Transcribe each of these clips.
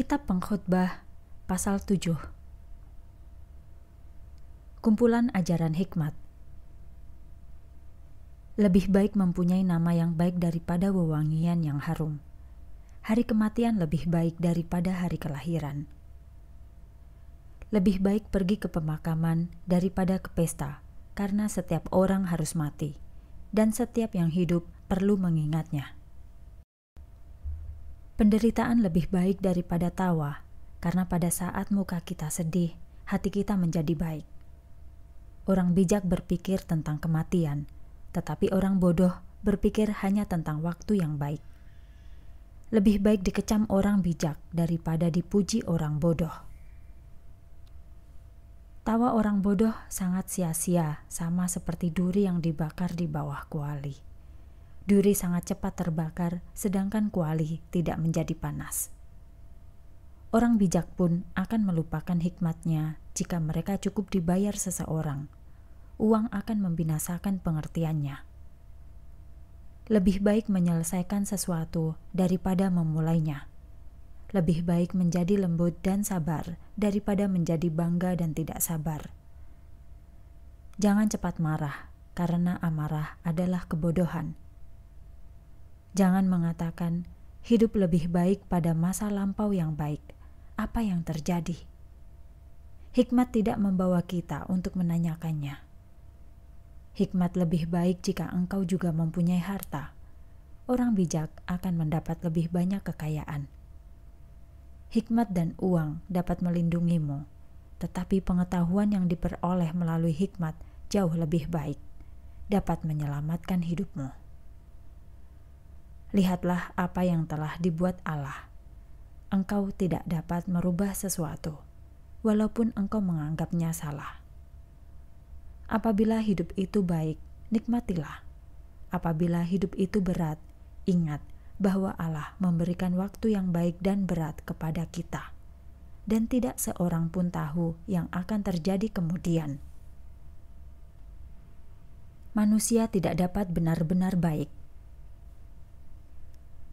Kitab Pengkhotbah pasal 7 Kumpulan ajaran hikmat Lebih baik mempunyai nama yang baik daripada wewangian yang harum. Hari kematian lebih baik daripada hari kelahiran. Lebih baik pergi ke pemakaman daripada ke pesta, karena setiap orang harus mati, dan setiap yang hidup perlu mengingatnya. Penderitaan lebih baik daripada tawa, karena pada saat muka kita sedih, hati kita menjadi baik. Orang bijak berpikir tentang kematian, tetapi orang bodoh berpikir hanya tentang waktu yang baik. Lebih baik dikecam orang bijak daripada dipuji orang bodoh. Tawa orang bodoh sangat sia-sia, sama seperti duri yang dibakar di bawah kuali duri sangat cepat terbakar, sedangkan kuali tidak menjadi panas. Orang bijak pun akan melupakan hikmatnya jika mereka cukup dibayar seseorang. Uang akan membinasakan pengertiannya. Lebih baik menyelesaikan sesuatu daripada memulainya. Lebih baik menjadi lembut dan sabar daripada menjadi bangga dan tidak sabar. Jangan cepat marah, karena amarah adalah kebodohan Jangan mengatakan hidup lebih baik pada masa lampau yang baik. Apa yang terjadi? Hikmat tidak membawa kita untuk menanyakannya. Hikmat lebih baik jika engkau juga mempunyai harta. Orang bijak akan mendapat lebih banyak kekayaan. Hikmat dan uang dapat melindungimu, tetapi pengetahuan yang diperoleh melalui hikmat jauh lebih baik, dapat menyelamatkan hidupmu lihatlah apa yang telah dibuat Allah. Engkau tidak dapat merubah sesuatu, walaupun engkau menganggapnya salah. Apabila hidup itu baik, nikmatilah. Apabila hidup itu berat, ingat bahwa Allah memberikan waktu yang baik dan berat kepada kita, dan tidak seorang pun tahu yang akan terjadi kemudian. Manusia tidak dapat benar-benar baik,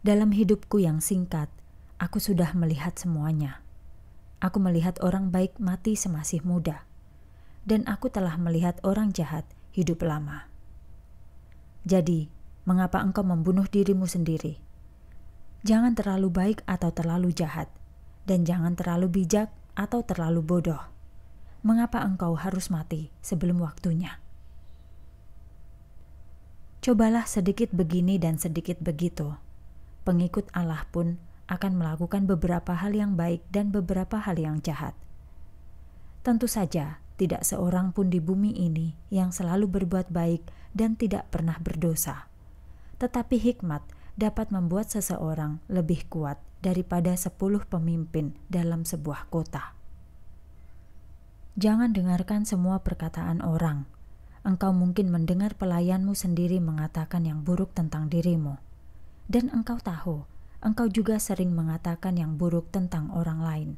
dalam hidupku yang singkat, aku sudah melihat semuanya. Aku melihat orang baik mati semasih muda, dan aku telah melihat orang jahat hidup lama. Jadi, mengapa engkau membunuh dirimu sendiri? Jangan terlalu baik atau terlalu jahat, dan jangan terlalu bijak atau terlalu bodoh. Mengapa engkau harus mati sebelum waktunya? Cobalah sedikit begini dan sedikit begitu pengikut Allah pun akan melakukan beberapa hal yang baik dan beberapa hal yang jahat. Tentu saja, tidak seorang pun di bumi ini yang selalu berbuat baik dan tidak pernah berdosa. Tetapi hikmat dapat membuat seseorang lebih kuat daripada sepuluh pemimpin dalam sebuah kota. Jangan dengarkan semua perkataan orang. Engkau mungkin mendengar pelayanmu sendiri mengatakan yang buruk tentang dirimu dan engkau tahu, engkau juga sering mengatakan yang buruk tentang orang lain.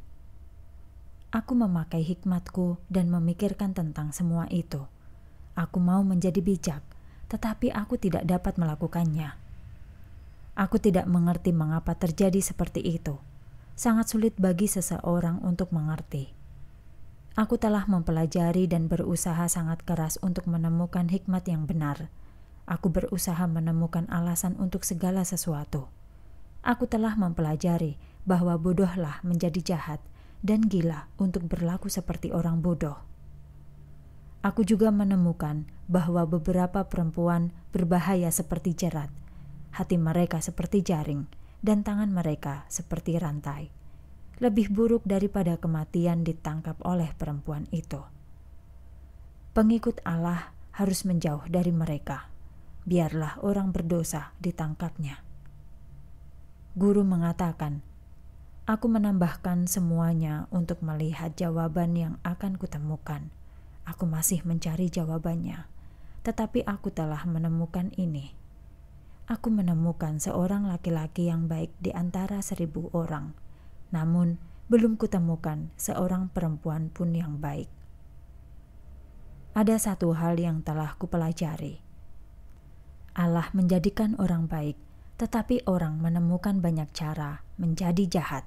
Aku memakai hikmatku dan memikirkan tentang semua itu. Aku mau menjadi bijak, tetapi aku tidak dapat melakukannya. Aku tidak mengerti mengapa terjadi seperti itu. Sangat sulit bagi seseorang untuk mengerti. Aku telah mempelajari dan berusaha sangat keras untuk menemukan hikmat yang benar Aku berusaha menemukan alasan untuk segala sesuatu. Aku telah mempelajari bahwa bodohlah menjadi jahat dan gila untuk berlaku seperti orang bodoh. Aku juga menemukan bahwa beberapa perempuan berbahaya seperti jerat, hati mereka seperti jaring, dan tangan mereka seperti rantai. Lebih buruk daripada kematian ditangkap oleh perempuan itu. Pengikut Allah harus menjauh dari mereka biarlah orang berdosa ditangkapnya. Guru mengatakan, Aku menambahkan semuanya untuk melihat jawaban yang akan kutemukan. Aku masih mencari jawabannya, tetapi aku telah menemukan ini. Aku menemukan seorang laki-laki yang baik di antara seribu orang, namun belum kutemukan seorang perempuan pun yang baik. Ada satu hal yang telah kupelajari Allah menjadikan orang baik, tetapi orang menemukan banyak cara menjadi jahat.